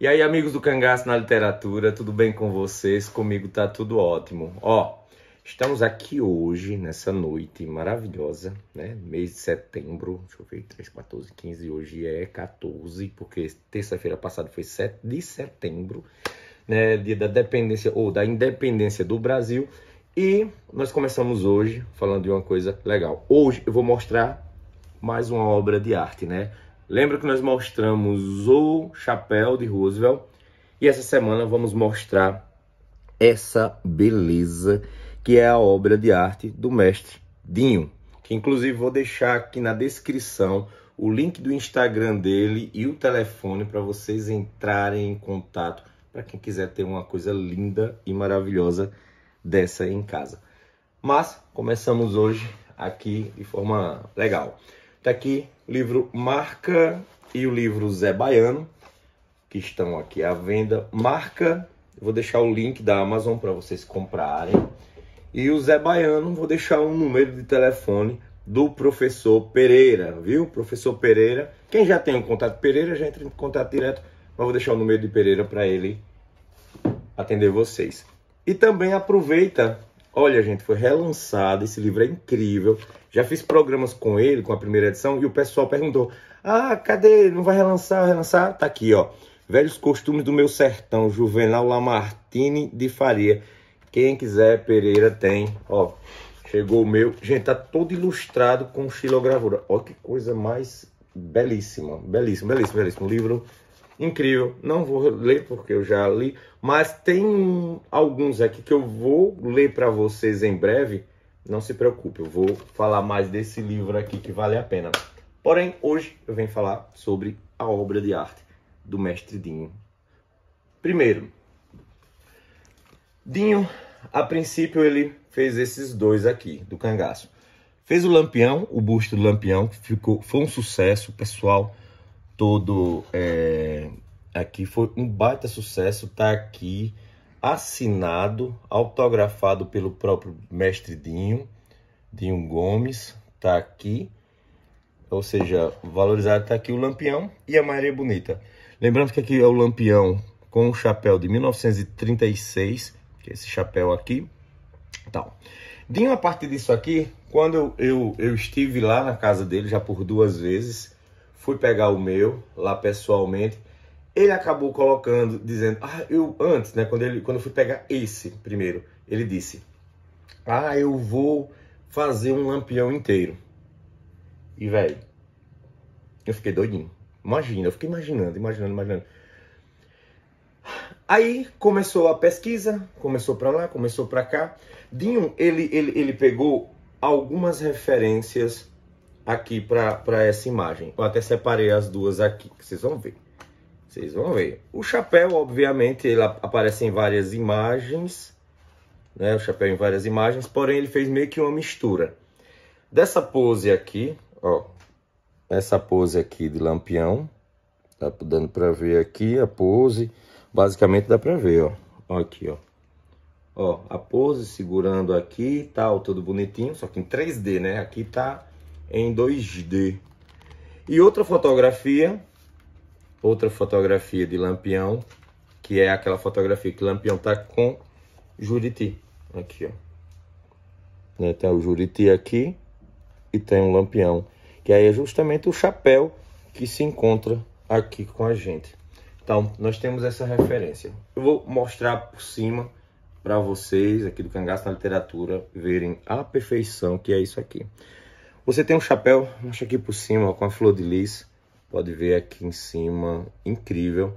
E aí, amigos do Cangaço na Literatura, tudo bem com vocês? Comigo tá tudo ótimo. Ó, estamos aqui hoje, nessa noite maravilhosa, né? Mês de setembro, deixa eu ver, 3, 14, 15, hoje é 14, porque terça-feira passada foi 7 de setembro, né? Dia da dependência, ou da independência do Brasil. E nós começamos hoje falando de uma coisa legal. Hoje eu vou mostrar mais uma obra de arte, né? Lembra que nós mostramos o chapéu de Roosevelt e essa semana vamos mostrar essa beleza que é a obra de arte do mestre Dinho, que inclusive vou deixar aqui na descrição o link do Instagram dele e o telefone para vocês entrarem em contato para quem quiser ter uma coisa linda e maravilhosa dessa em casa. Mas começamos hoje aqui de forma legal. Está aqui o livro Marca e o livro Zé Baiano, que estão aqui à venda. Marca, vou deixar o link da Amazon para vocês comprarem. E o Zé Baiano, vou deixar um número de telefone do professor Pereira, viu? Professor Pereira. Quem já tem o um contato Pereira já entra em contato direto, mas vou deixar o número de Pereira para ele atender vocês. E também aproveita Olha, gente, foi relançado, esse livro é incrível. Já fiz programas com ele, com a primeira edição, e o pessoal perguntou: Ah, cadê? Não vai relançar, relançar? Tá aqui, ó. Velhos Costumes do Meu Sertão, Juvenal Lamartine de Faria. Quem quiser, Pereira tem. Ó, chegou o meu. Gente, tá todo ilustrado com xilogravura. Ó, que coisa mais belíssima. Belíssimo, belíssimo, belíssimo. livro incrível. Não vou ler porque eu já li, mas tem alguns aqui que eu vou ler para vocês em breve. Não se preocupe, eu vou falar mais desse livro aqui que vale a pena. Porém, hoje eu venho falar sobre a obra de arte do mestre Dinho. Primeiro, Dinho, a princípio ele fez esses dois aqui do cangaço. Fez o Lampião, o busto do Lampião, que ficou, foi um sucesso, pessoal todo é, aqui. Foi um baita sucesso, tá aqui assinado, autografado pelo próprio mestre Dinho, Dinho Gomes, tá aqui. Ou seja, valorizado tá aqui o Lampião e a Maria Bonita. Lembrando que aqui é o Lampião com o chapéu de 1936, que é esse chapéu aqui. Tal. Então, Dinho, a partir disso aqui, quando eu, eu, eu estive lá na casa dele já por duas vezes, fui pegar o meu lá pessoalmente. Ele acabou colocando, dizendo, ah, eu antes, né, quando, ele, quando eu fui pegar esse primeiro, ele disse, ah, eu vou fazer um lampião inteiro. E, velho, eu fiquei doidinho. Imagina, eu fiquei imaginando, imaginando, imaginando. Aí começou a pesquisa, começou para lá, começou para cá. Dinho, ele, ele, ele pegou algumas referências aqui para essa imagem. Eu até separei as duas aqui, que vocês vão ver. Vocês vão ver. O chapéu, obviamente, ele aparece em várias imagens, né? O chapéu em várias imagens, porém ele fez meio que uma mistura. Dessa pose aqui, ó, essa pose aqui de lampião, tá dando para ver aqui a pose, basicamente dá para ver, ó. ó. aqui, ó. Ó, a pose segurando aqui, tal, tá, tudo bonitinho, só que em 3D, né? Aqui tá em 2D. E outra fotografia, outra fotografia de Lampião, que é aquela fotografia que Lampião tá com Juriti. Aqui, ó. Né, tem o Juriti aqui e tem o Lampião, que aí é justamente o chapéu que se encontra aqui com a gente. Então, nós temos essa referência. Eu vou mostrar por cima para vocês aqui do Cangaço na Literatura verem a perfeição que é isso aqui. Você tem um chapéu, acho aqui por cima, ó, com a flor de lis. Pode ver aqui em cima, incrível.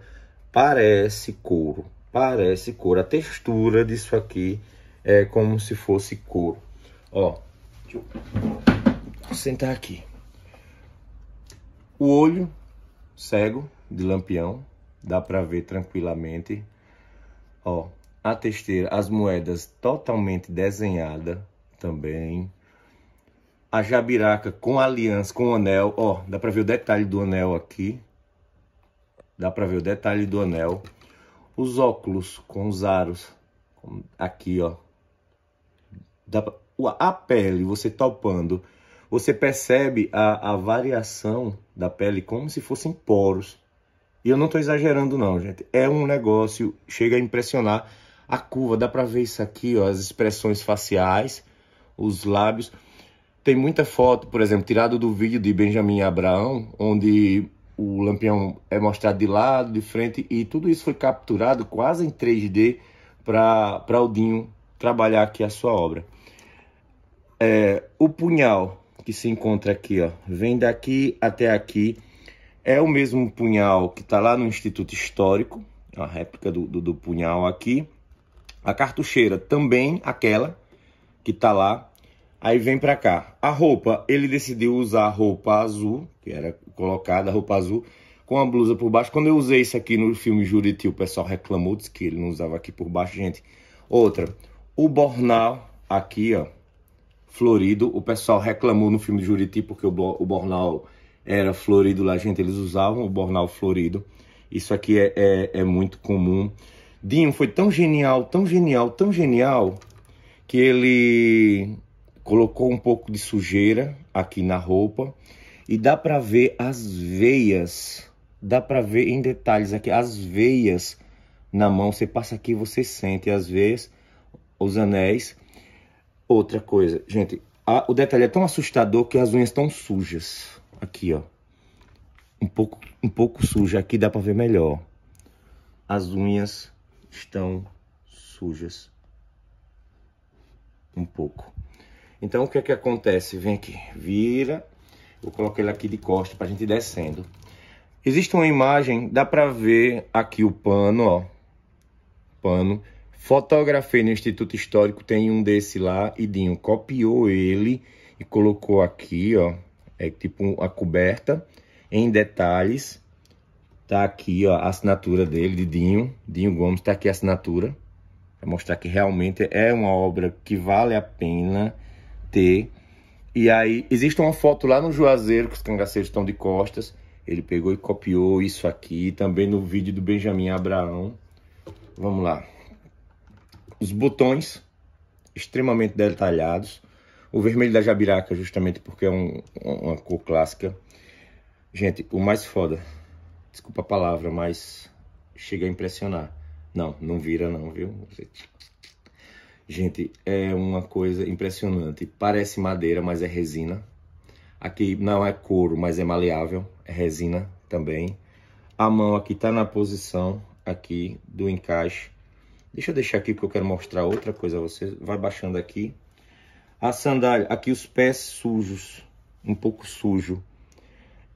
Parece couro, parece couro. A textura disso aqui é como se fosse couro. Ó, deixa eu sentar aqui. O olho cego de lampião, dá para ver tranquilamente. Ó, a testeira, as moedas totalmente desenhada também a jabiraca com aliança, com o anel. Ó, dá para ver o detalhe do anel aqui. Dá para ver o detalhe do anel. Os óculos com os aros. Aqui, ó. Dá pra... A pele, você topando. Você percebe a, a variação da pele como se fossem poros. E eu não estou exagerando não, gente. É um negócio, chega a impressionar. A curva, dá para ver isso aqui, ó, as expressões faciais, os lábios. Tem muita foto, por exemplo, tirada do vídeo de Benjamin Abraão, onde o lampião é mostrado de lado, de frente, e tudo isso foi capturado quase em 3D para o Dinho trabalhar aqui a sua obra. É, o punhal que se encontra aqui, ó, vem daqui até aqui, é o mesmo punhal que está lá no Instituto Histórico, a réplica do, do, do punhal aqui. A cartucheira também aquela que está lá, Aí vem para cá. A roupa, ele decidiu usar a roupa azul, que era colocada, a roupa azul, com a blusa por baixo. Quando eu usei isso aqui no filme Juriti, o pessoal reclamou, disse que ele não usava aqui por baixo, gente. Outra, o bornal aqui, ó, florido. O pessoal reclamou no filme Juriti porque o, o bornal era florido lá, gente. Eles usavam o bornal florido. Isso aqui é, é, é muito comum. Dinho foi tão genial, tão genial, tão genial, que ele colocou um pouco de sujeira aqui na roupa e dá para ver as veias, dá para ver em detalhes aqui as veias na mão. Você passa aqui, você sente as veias, os anéis. Outra coisa, gente, a, o detalhe é tão assustador que as unhas estão sujas. Aqui, ó. Um pouco, um pouco suja. Aqui dá para ver melhor. As unhas estão sujas. Um pouco. Então o que é que acontece? Vem aqui, vira. vou colocar ele aqui de costa para a gente ir descendo. Existe uma imagem, dá para ver aqui o pano, ó. Pano. Fotografei no Instituto Histórico, tem um desse lá. E Dinho copiou ele e colocou aqui, ó. É tipo a coberta em detalhes. Tá aqui, ó, a assinatura dele, de Dinho. Dinho Gomes, tá aqui a assinatura. Pra mostrar que realmente é uma obra que vale a pena ter. E aí, existe uma foto lá no Juazeiro, que os cangaceiros estão de costas. Ele pegou e copiou isso aqui, também no vídeo do Benjamin Abraão. Vamos lá. Os botões, extremamente detalhados. O vermelho da jabiraca, justamente porque é um, uma cor clássica. Gente, o mais foda, desculpa a palavra, mas chega a impressionar. Não, não vira não, viu? Você... Gente, é uma coisa impressionante. Parece madeira, mas é resina. Aqui não é couro, mas é maleável. É resina também. A mão aqui está na posição aqui do encaixe. Deixa eu deixar aqui porque eu quero mostrar outra coisa a vocês. Vai baixando aqui. A sandália, aqui os pés sujos, um pouco sujo.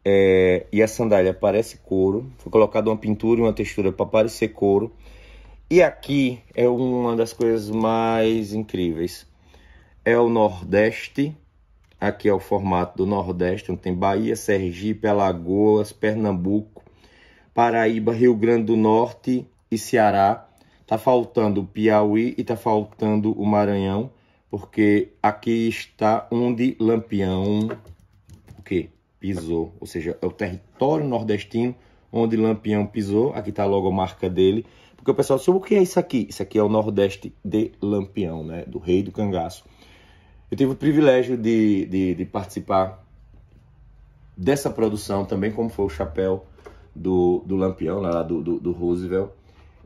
É, e a sandália parece couro. Foi colocada uma pintura e uma textura para parecer couro. E aqui é uma das coisas mais incríveis. É o Nordeste. Aqui é o formato do Nordeste, onde tem Bahia, Sergipe, Alagoas, Pernambuco, Paraíba, Rio Grande do Norte e Ceará. Tá faltando o Piauí e tá faltando o Maranhão, porque aqui está onde Lampião o quê? pisou, ou seja, é o território nordestino onde Lampião pisou. Aqui tá logo a marca dele. Porque o pessoal, soube o que é isso aqui? Isso aqui é o Nordeste de Lampião, né? Do rei do cangaço. Eu tive o privilégio de, de, de participar dessa produção também, como foi o chapéu do, do Lampião, lá do, do, do Roosevelt.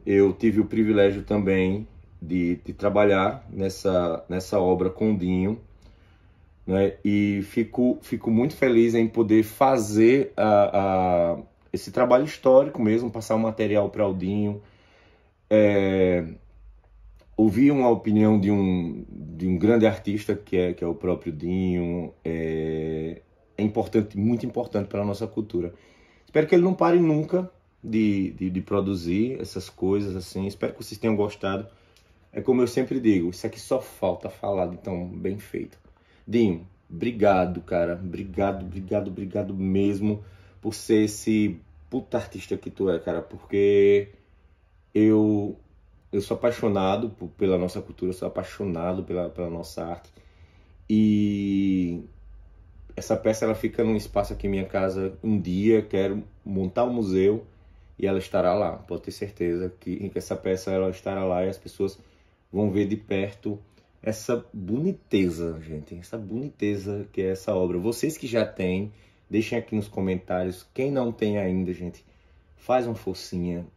Eu tive o privilégio também de, de trabalhar nessa, nessa obra com o Dinho, né? E fico, fico muito feliz em poder fazer a, ah, a, ah, esse trabalho histórico mesmo, passar o um material para o Dinho, é, ouvi uma opinião de um, de um grande artista, que é, que é o próprio Dinho, é, é importante, muito importante para a nossa cultura. Espero que ele não pare nunca de, de, de, produzir essas coisas assim. Espero que vocês tenham gostado. É como eu sempre digo, isso aqui só falta falar tão bem feito. Dinho, obrigado, cara. Obrigado, obrigado, obrigado mesmo por ser esse puta artista que tu é, cara. Porque eu eu sou apaixonado por, pela nossa cultura, sou apaixonado pela, pela nossa arte. E essa peça ela fica num espaço aqui em minha casa um dia, quero montar um museu e ela estará lá. Pode ter certeza que, que essa peça ela estará lá e as pessoas vão ver de perto essa boniteza, gente, essa boniteza que é essa obra. Vocês que já têm, deixem aqui nos comentários. Quem não tem ainda, gente, faz uma forcinha,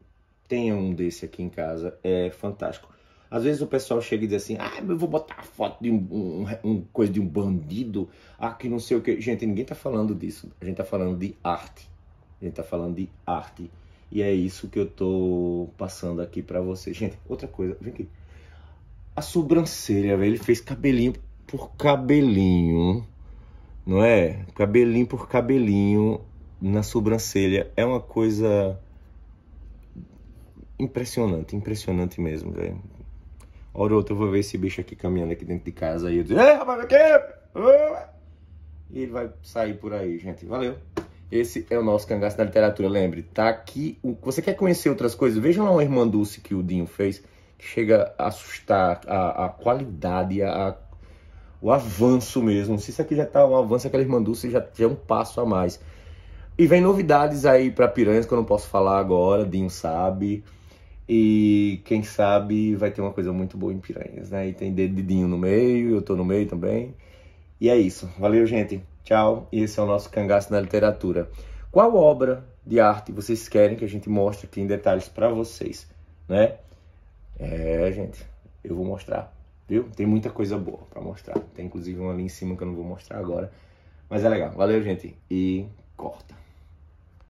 tenha um desse aqui em casa, é fantástico. Às vezes o pessoal chega e diz assim, ah, eu vou botar a foto de um, um, um, coisa de um bandido, ah, que não sei o que. Gente, ninguém tá falando disso. A gente tá falando de arte. A gente tá falando de arte. E é isso que eu tô passando aqui para vocês. Gente, outra coisa, vem aqui. A sobrancelha, velho, ele fez cabelinho por cabelinho, não é? Cabelinho por cabelinho na sobrancelha. É uma coisa Impressionante, impressionante mesmo, velho. Hora ou outra eu vou ver esse bicho aqui caminhando aqui dentro de casa e eu digo, Ei, rapaz, aqui! E ele vai sair por aí, gente. Valeu! Esse é o nosso cangaço da literatura, lembre. Tá aqui. O... Você quer conhecer outras coisas? Veja lá uma irmã Dulce que o Dinho fez, que chega a assustar a, a qualidade, a, o avanço mesmo. Se isso aqui já tá um avanço, aquela irmã Dulce já, já é um passo a mais. E vem novidades aí para piranhas que eu não posso falar agora, Dinho sabe. E quem sabe vai ter uma coisa muito boa em Piranhas, né? E tem dedinho no meio, eu tô no meio também. E é isso. Valeu, gente. Tchau. E esse é o nosso cangaço na literatura. Qual obra de arte vocês querem que a gente mostre aqui em detalhes para vocês, né? É, gente, eu vou mostrar, viu? Tem muita coisa boa para mostrar. Tem inclusive uma ali em cima que eu não vou mostrar agora, mas é legal. Valeu, gente. E corta.